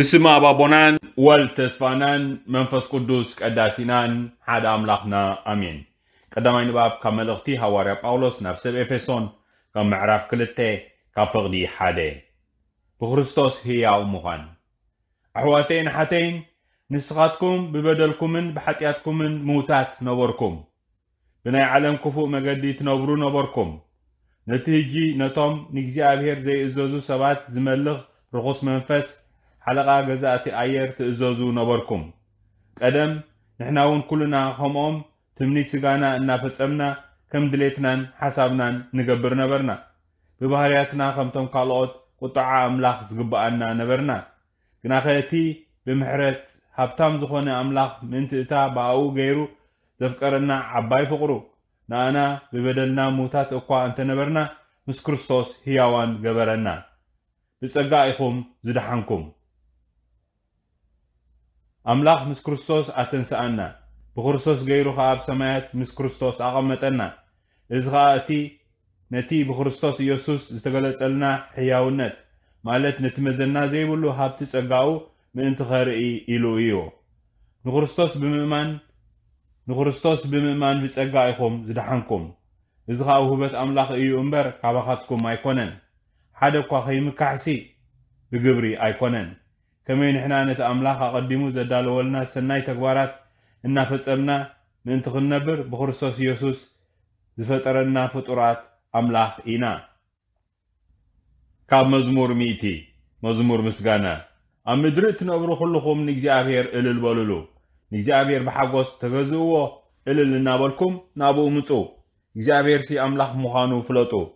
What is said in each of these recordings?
ብስማ ባቦናን ወልድ ተስፋናን መንፈስ ቅዱስ ቀዳሲናን ሓደ ኣምላኽና ኣሜን ቀዳማይ ንባብ ካብ መልእኽቲ ሃዋርያ ጳውሎስ ናብ ሰብ ኤፌሶን ካብ ምዕራፍ ክልተ ካብ ፍቕዲ ሓደ ብክርስቶስ ህያው ምዃን ኣሕዋተይን ሓተይን ንስኻትኩም ብበደልኩምን ብሓጢኣትኩምን ምውታት ነበርኩም ብናይ ዓለም ክፉእ መገዲ ትነብሩ ነበርኩም ነቲ ህጂ ነቶም ንእግዚኣብሔር ዘይእዘዙ ሰባት ዝመልኽ ርኹስ መንፈስ ሓለቓ ገዛእቲ ኣየር ትእዘዙ ነበርኩም ቀደም ንሕና እውን ኩሉና ከምኦም ትምኒት ስጋና እናፈጸምና ከም ድሌትናን ሓሳብናን ንገብር ነበርና ብባህርያትና ከምቶም ካልኦት ቁጣዓ ኣምላኽ ዝግብኣና ነበርና ኸ እቲ ብምሕረት ሃብታም ዝኾነ ኣምላኽ ምእንቲ እታ ብኣኡ ገይሩ ዘፍቀረና ዓባይ ፍቕሩ ንኣና ብበደልና ምዉታት እኳ እንተነበርና ምስ ክርስቶስ ህያዋን ገበረና ብጸጋ ኢኹም ዝደሓንኩም ኣምላኽ ምስ ክርስቶስ ኣተንስኣና ብክርስቶስ ገይሩ ኸዓ ኣብ ሰማያት ምስ ክርስቶስ ኣቐመጠና እዚ ኸዓ እቲ ነቲ ብክርስቶስ ኢየሱስ ዝተገለጸልና ሕያውነት ማለት ነቲ መዘና ዘይብሉ ሃብቲ ጸጋኡ ምእንቲ ኸርኢ ኢሉ እዩ ንክርስቶስ ብምእማን ንክርስቶስ ብምእማን ብጸጋ ኢኹም ዝደሓንኩም እዚ ኸዓ ውህበት ኣምላኽ እዩ እምበር ካባኻትኩም ኣይኮነን ሓደ እኳ ኸይምካሕሲ ብግብሪ ኣይኮነን كمين إحنا أنت أملاك قديمو زد دالولنا سنة تكبرت النافذ أمنا ننتقل نبر بخرسوس يسوس زفتر النافذ أرات أملاك إنا كاب مزمور ميتي مزمور مسجنا أم درت نبر خلقهم نجزاهير إلى البالولو نجزاهير بحقوس تغزوه إلى النابلكم نابو متو نجزاهير سي أملاك مخانو فلتو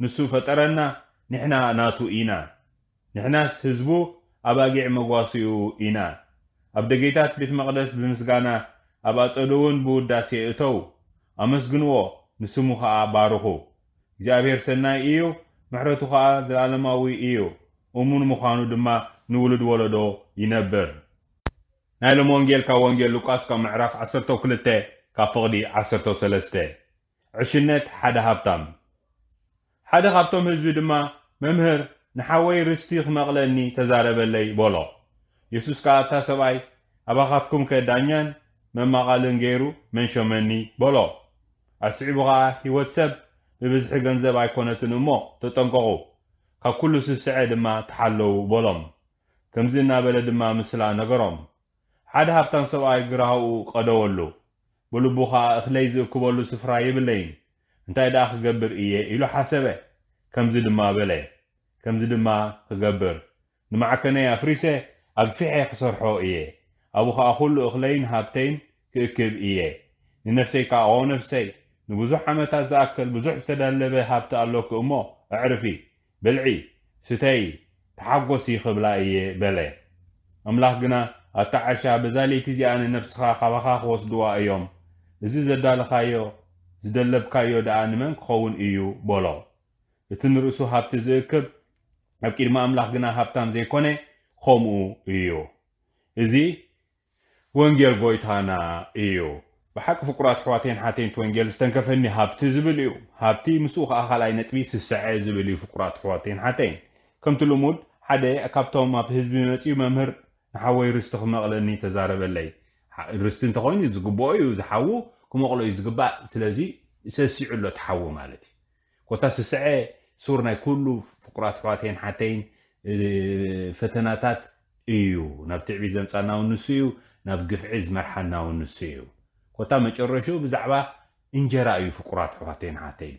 نسوف ترنا نحنا ناتو إنا نحنا هزبو ኣባጊዕ መጓሲኡ ኢና ኣብ ደጌታት ቤት መቕደስ ብምስጋና ኣብ ኣጸዶ እውን ብውዳሴ እተው ኣመስግንዎ ንስሙ ኸዓ ባርኹ እግዚኣብሔር ሰናይ እዩ ምሕረቱ ኸዓ ዘለኣለማዊ እዩ እሙን ምዃኑ ድማ ንውሉድ ወለዶ ይነብር ናይ ሎም ወንጌል ካብ ወንጌል ሉቃስ ካብ ምዕራፍ 12 ካብ ፍቕዲ 13 ዕሽነት ሓደ ሃብታም ሓደ ካብቶም ህዝቢ ድማ መምህር ንሓወይ ርስቲ ክመቕለኒ ተዛረበለይ በሎ የሱስ ከዓ እታ ሰብኣይ ኣባኻትኩም ከ ዳኛን መማቓልን ገይሩ መን ሸመኒ በሎ ኣስዒቡ ከዓ ህይወት ሰብ ብብዝሒ ገንዘብ ኣይኮነትን እሞ ተጠንቀቑ ካብ ኩሉ ስስዐ ድማ ተሓለዉ በሎም ከምዚ እናበለ ድማ ምስላ ነገሮም ሓደ ሃብታም ሰብኣይ ግራህኡ ቀደወሉ ብልቡ ከዓ እኽለይ ዝእክበሉ ስፍራ የብለይን እንታይ ደኣ ክገብር እየ ኢሉ ሓሰበ ከምዚ ድማ በለ ከምዚ ድማ ክገብር ንማዕከነይ ኣፍሪሰ ኣግፊሐ ክሰርሖ እየ ኣብኡ ከዓ ኩሉ እኽለይን ሃብተይን ክእክብ እየ ንነፍሰይ ከዓ ኦ ነፍሰይ ንብዙሕ ዓመታት ዝኣከል ብዙሕ ዝተዳለበ ሃብቲ ኣለኩ እሞ ኣዕርፊ ብልዒ ስተይ ተሓጐሲ ኽብላ እየ በለ ኣምላኽ ግና ኣታዓሻ በዛሌይቲ እዚኣ ንነፍስኻ ካባኻ ክወስድዋ እዮም እዚ ዘዳለኻዮ ዝደለብካዮ ደኣ ንመን ክኸውን እዩ በሎ እቲ ንርእሱ ሃብቲ ዝእክብ اب كير ما املاح جنا هفتام زي كوني خومو ايو ازي وانجيل غويتانا ايو بحق فقرات حواتين حاتين توانجيل استنكفني هابتي زبل ايو هابتي مسوخ اخال اي نتبي سسع زبل ايو فقرات حواتين حاتين كم تلو مود حدا اكابتو ما في هزبي نتي ممهر نحاوي رستخ مغلني تزارب اللي رستن تخويني زقبو ايو زحاوو كم اغلو يزقبا سلازي سسع اللو تحاوو مالتي كوتا سسع ሱር ናይ ኩሉ ፍቁራት ኣሕዋተይን ሓተይን ፈተናታት እዩ ናብቲ ዕቢት ዘምፃና ውን ንሱ እዩ ናብ ግፍዒ ዝመርሓና ውን ንሱ እዩ ኮታ መጨረሹ ብዛዕባ እንጀራ እዩ ፍቁራት ኣሕዋተይን ሓተይን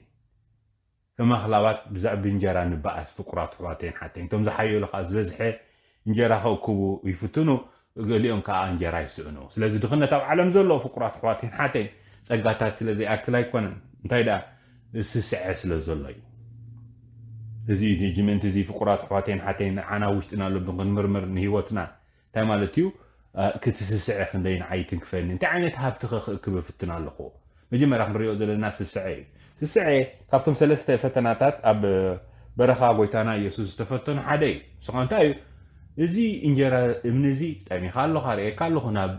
ከማክላባት ብዛዕባ እንጀራ ንበኣስ ፍቁራት ኣሕዋተይን ሓተይን እቶም ዝሓየሉ ከዓ ዝበዝሐ እንጀራ ከእክቡ ይፍትኑ ገሊኦም ከዓ እንጀራ ይስእኑ ስለዚ ድኽነት ኣብ ዓለም ዘሎ ፍቁራት ኣሕዋተይን ሓተይን ፀጋታት ስለዘይኣክል ኣይኮነን እንታይ ደኣ ስስዐ ስለ ዘሎ እዩ እዚ እዚ ጅመንቲ እዚ ፍቁራት ኣሕዋተይን ሓተይን ዓና ውሽጥና ኣሎ ክንምርምር ንሂወትና እንታይ ማለት እዩ ክትስስዐ ክንደይን ዓይትን ክፈኒ እንታይ ዓይነት ሃብቲ ክእክብ ፍትና ኣለኹ መጀመርያ ክንሪኦ ዘለና ስስዐ እዩ ስስዐ ካብቶም ሰለስተ ፈተናታት ኣብ በረኻ ጎይታና ኢየሱስ ዝተፈተኑ ሓደ እዩ ንስኻ እንታይ እዩ እዚ እንጀራ እምኒ እዚ ጠኒኻ ኣሎ ካርእካ ኣለኹ ናብ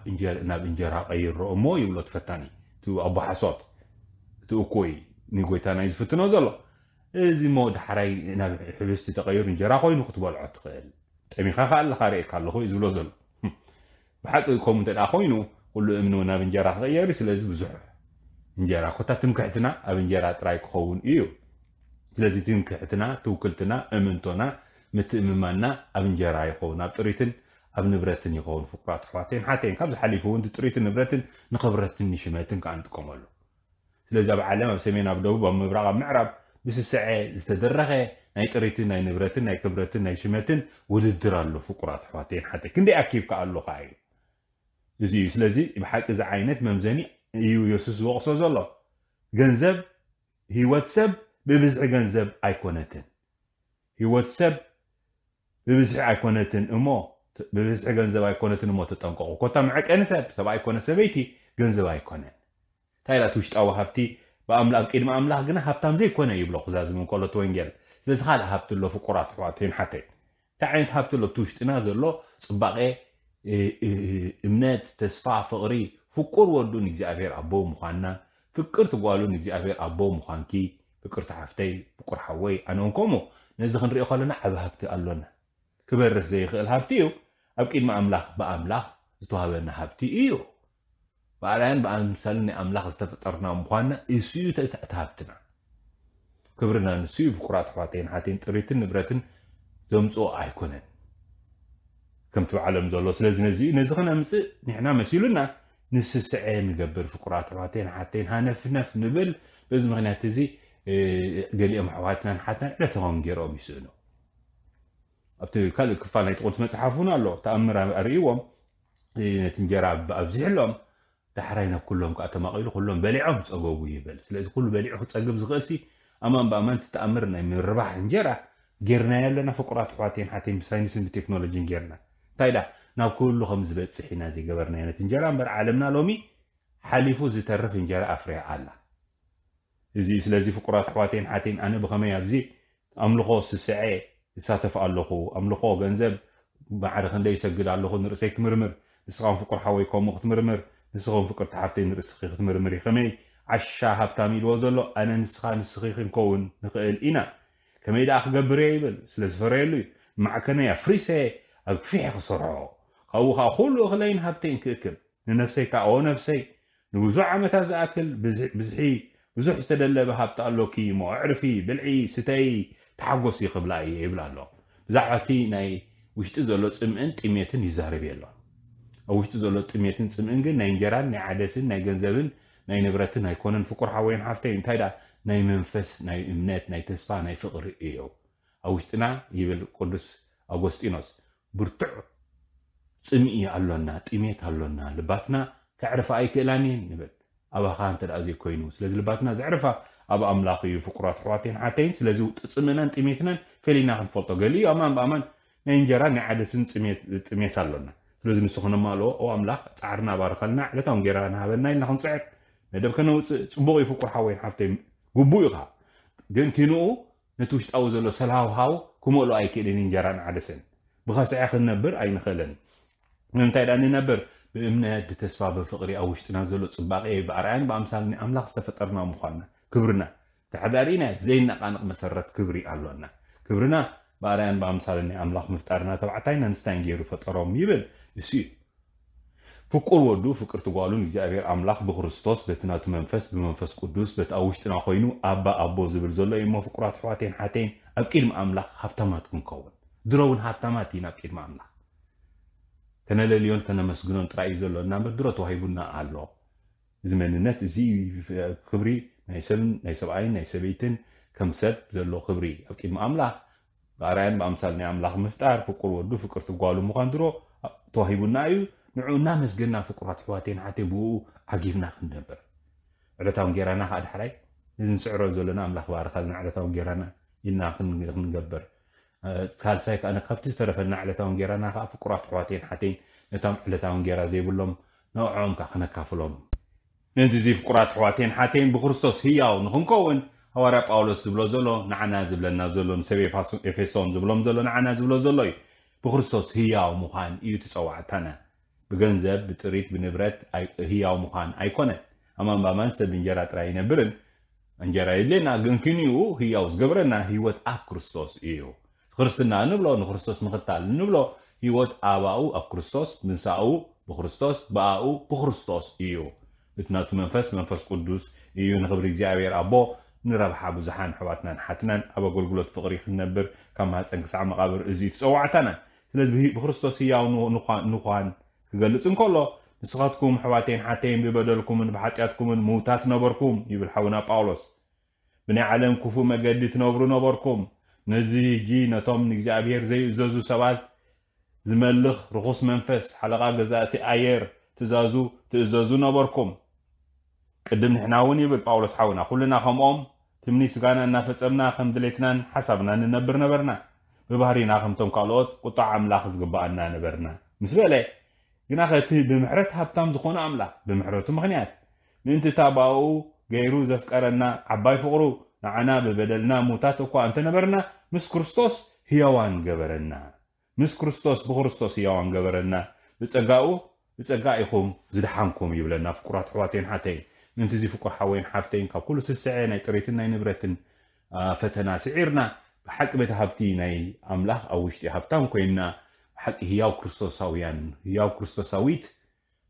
እንጀራ ቀይሮ እሞ ይብሎ ትፈታኒ እቲ ኣቦሓሶት እቲ እኩይ ንጎይታና እዩ ዝፍትኖ ዘሎ እዚ ሞ ዳሕራይ ናብ ሕብስቲ ተቐይሩ እንጀራ ኮይኑ ክትበልዖ ትኽእል ጠሚኻ ኸ ኣለካ ርእካ ኣለኹ እዩ ዝብሎ ዘሎ ብሓቂ ከምኡ እንተ ኮይኑ ኩሉ እምኒ እውን ናብ እንጀራ ክቕየር ስለዚ ብዙሕ እንጀራ ኮታ ትምክሕትና ኣብ እንጀራ ጥራይ ክኸውን እዩ ስለዚ ትምክሕትና ትውክልትና እምንቶና ምትእምማና ኣብ እንጀራ ይኸውን ኣብ ጥሪትን ኣብ ንብረትን ይኸውን ፍቁራት ኣሕዋትን ሓተን ካብ ዝሓሊፉ እውን ጥሪትን ንብረትን ንክብረትን ንሽመትን ከዓ ንጥቀመሉ ስለዚ ኣብ ዓለም ኣብ ሰሜን ኣብ ደቡብ ኣብ ምብራቅ ኣብ ምዕራብ ምስስዐ ዝተደረኸ ናይ ጥሪትን ናይ ንብረትን ናይ ክብረትን ናይ ሽመትን ውድድር ኣሎ ፍቁራት ኣሕዋተይን ሓተ ክንደይ ኣኪብካ ኣለካ እዩ እዚ እዩ ስለዚ ብሓቂ እዚ ዓይነት መምዘኒ እዩ የሱስ ዝወቕሶ ዘሎ ገንዘብ ሂወት ሰብ ብብዝሒ ገንዘብ ኣይኮነትን ሂወት ሰብ ብብዝሒ ኣይኮነትን እሞ ብብዝሒ ገንዘብ ኣይኮነትን እሞ ተጠንቀቁ ኮታ መዐቀኒ ሰብ ሰብኣይ ኮነ ሰበይቲ ገንዘብ ኣይኮነን እንታይ ኢላት ውሽጣዊ ሃብቲ بأملاك كيد ما أملاك جنا هفتم زي كونه يبلغ زازم وكله توينجل زلز خال هفت له فقرات حواتين حتى تعين هفت له توش تنازل له صبغة إمنات تسفع فقري فقر وردو نجزي أفير أبو مخانا فكر تقولو نجزي أفير أبو مخانكي فكر تحفتي فقر حوي أنا ونكمو نزخن ريو خالنا عب هفت قلونا كبر رزيخ الهفتيو أبكيد ما أملاك بأملاك استوهابنا هفتي إيو ባርያን ብኣምሳልን ናይ ኣምላኽ ዝተፈጠርና ምዃንና እሱ እዩ ተሃብትና ክብርና ንሱ እዩ ፍቁራት ኣሕዋተይን ሓተይን ጥሪትን ንብረትን ዘምፅኦ ኣይኮነን ከምቲ ብዓለም ዘሎ ስለዚ ነዚ ነዚ ክነምፅእ ንሕና መሲሉና ንስስዐ ንገብር ፍቁራት ኣሕዋተይን ሓተይን ሃነፍነፍ ንብል በዚ ምክንያት እዚ ገሊኦም ኣሕዋትናን ሓትናን ዕለታዎም ገይሮም ይስእኑ ኣብቲ ካልእ ክፋል ናይ ጥቁልስ መፅሓፍ እውን ኣሎ ተኣምር ኣርእይዎም ነቲ እንጀራ ኣብዚሕሎም دحراي ناب كلهم كأت مقيلو كلهم بليعهم تصقبو يبل سلأذ كل بليعه تصقب زغسي أما بأمان تتأمرنا من ربح نجرا جرنا يلا نفقرات حاتين حاتين بساينس بتكنولوجيا جرنا تايلا ناب كلو خمس بيت صحينا زي جبرنا يلا تنجرا مر عالمنا لومي حليفو زي ترف نجرا أفريا على زي سلأذ فقرات حاتين حاتين أنا بخمي أبزي أملو خاص ساتف ألوخو أملو خو جنزب بعرف عندي سجل نرسيك مرمر نسقام فقر حوي كم وقت نسخون فكر تحرتين رسخي ختمر مريخ مي عشا هاب تاميل وزولو انا نسخا نسخي نكون نقل انا كما يدا اخ قبريبل سلس فريلي معكنا يا فريسي اقفيح خسرعو خوخا خلو اخلين هابتين كيكب لنفسي كا او نفسي نوزو عمتا زاكل بزحي بزح استدل بها بتقلو كيمو اعرفي بلعي ستي تحقوسي قبلاي يبلالو زعتي ناي وش تزولو تسم انت اميتن يزاري بيالو أوشت زلو تميتين سمينج نينجران نعدسين نيجنزبن نينبرتين نيكونن فقر حوين حفتين تايدا نيمنفس نيمنات نيتسفا نيفقر إيو أوشتنا يبل قدس أغسطينوس برتع سمي اللونا تميت اللونا لباتنا كعرف أي كلاني نبل أبا خان تر أزي كوينوس لذي لباتنا زعرفا أبا أملاقي فقرات حواتين عتين لذي تسمينا تميتنا فلينا خنفوتو قليو أمان بأمان نينجران نعدسين تميت اللونا ስለዚ ንስኹን ኣማልኦ ኦ ኣምላኽ ፃዕርና ባረኸልና ዕለታዊ ጌራ ናሃበና ኢልና ክንፅዕር ነደብ ከነውፅእ ፅቡቅ እዩ ፍቁር ሓወይን ሓፍተይ ጉቡእ ኢኻ ግን ኪንኡ ነቲ ውሽጣዊ ዘሎ ሰልሃውሃው ክመልኦ ኣይክእልን እንጀራን ዓደስን ብኸስዐ ክንነብር ኣይንኽእልን ንምንታይ ዳ ንነብር ብእምነት ብተስፋ ብፍቕሪ ኣብ ውሽጥና ዘሎ ፅባቐ ብኣርኣያን ብኣምሳልን ኣምላኽ ዝተፈጠርና ምኳንና ክብርና ተሓዳሪና ዘይነቃንቕ መሰረት ክብሪ ኣሎና ክብርና ባርያን ብኣምሳለ ናይ ኣምላኽ ምፍጣርና ተባዕታይ ነንስታይን ገይሩ ፈጠሮም ይብል እሱ እዩ ፍቁር ወዱ ፍቅርቲ ጓሉን እግዚኣብሔር ኣምላኽ ብክርስቶስ በቲ ናቱ መንፈስ ብመንፈስ ቅዱስ በቲ ኣብ ውሽጥና ኮይኑ ኣባ ኣቦ ዝብል ዘሎ እዩ እሞ ፍቁራት ኣሕዋትን ሓተይን ኣብ ቅድሚ ኣምላኽ ሃብታማት ክንከውን ድሮ እውን ሃብታማት እዩ ናብ ቅድሚ ኣምላኽ ተነለልዮን ተነመስግኖን ጥራይ እዩ ዘሎና እናበር ድሮ ተዋሂቡና ኣሎ እዚ መንነት እዚ ክብሪ ናይ ሰብን ናይ ሰብኣይን ናይ ሰበይትን ከም ሰብ ዘሎ ክብሪ ኣብ ቅድሚ ኣምላኽ ባርያን ብኣምሳል ናይ ኣምላኽ ምፍጣር ፍቁር ወዱ ፍቅር ትጓሉ ምኳን ድሮ ተዋሂቡና እዩ ንዑ እናመስገና ፍቁራት ኣሕዋተይን ሓተይ ብኡ ዓጊብና ክንነብር ዕለታዊ ጌራና ከዓ ድሕራይ ንስዕሮ ዘለና ኣምላኽ ባርካ ዕለታዊ ጌራና ኢልና ክንገብር ካልሳይ ከዓ ካብቲ ዝተረፈና ዕለታዊ ጌራና ከዓ ፍቁራት ኣሕዋተይን ሓተይን ነቶም ዕለታዊ ጌራ ዘይብሎም ነብዖም ከዓ ክነካፍሎም ነዚ እዚ ፍቁራት ኣሕዋተይን ሓተይን ብክርስቶስ ህያው ንክንከውን ሃዋርያ ጳውሎስ ዝብሎ ዘሎ ንዓና ዝብለና ዘሎ ንሰብ ኤፌሶን ዝብሎም ዘሎ ንዓና ዝብሎ ዘሎ እዩ ብክርስቶስ ህያው ምኳን እዩ ትፀዋዕታና ብገንዘብ ብጥሪት ብንብረት ህያው ምኳን ኣይኮነን ኣማን ባማን ሰብ እንጀራ ጥራይ ይነብርን እንጀራ የድልየና ግን ክንኡ ህያው ዝገብረና ሂወት ኣብ ክርስቶስ እዩ ክርስትና ንብሎ ንክርስቶስ ምክታል ንብሎ ሂወት ኣባኡ ኣብ ክርስቶስ ምንሳኡ ብክርስቶስ ብኣኡ ብክርስቶስ እዩ እቲ ናቱ መንፈስ መንፈስ ቅዱስ እዩ ንክብሪ እግዚኣብሔር ኣቦ نربح أبو زحان حواتنا حتنا أبو جل جلت فقري خنبر كم هات سنك سعم قبر أزيد سوعتنا تلز به بخرستوس يا نخان نخان قلت إن كله نسقطكم حواتين حتين ببدلكم من بحاتكم من موتات نبركم يبل حونا باولوس بن عالم كفو ما قد تنبر نبركم نزي جي نتم نجزا بير زي زوزو سوال زملخ رخص منفس حلقة جزاتي أير تزازو تزازو نبركم قدم نحنا وني بالباولس حاونا خلنا خم أم تمني سكانا النفس أمنا خم دليتنا حسبنا ننبر نبرنا ببهرينا خم توم قالوت قطع عملا خز قبا أننا نبرنا مسبلة جنا خاتي بمحرت هبتام زخون عملا بمحرت مخنيات من انت تابعو غيرو زفكارنا عباي فقرو نعنا ببدلنا موتاتو أنت نبرنا مس كرستوس هيوان قبرنا مس كرستوس بخرستوس هيوان قبرنا بس أقاو بس أقايخوم زدحانكم يبلنا في كرات حواتين حتين ننتي زي فوق حوين حافتين كا كل سعي ناي تريتنا ناي نبرتن آه، فتنا سعيرنا بحق بيت حافتي ناي املاح او وشتي حافتام كوينا حق هياو كريستوساويان هياو كريستوساويت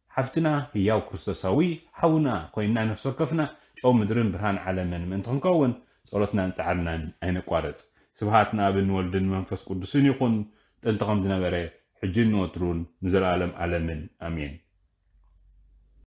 حافتنا هياو كريستوساوي حونا كوينا نفس وكفنا شو مدرن برهان على من من تنكون صلتنا نتعرنا اين قوارت سبحاتنا بنولد المنفس قدسين يخون تنتقم زنبري حجين وترون نزل عالم عالمين امين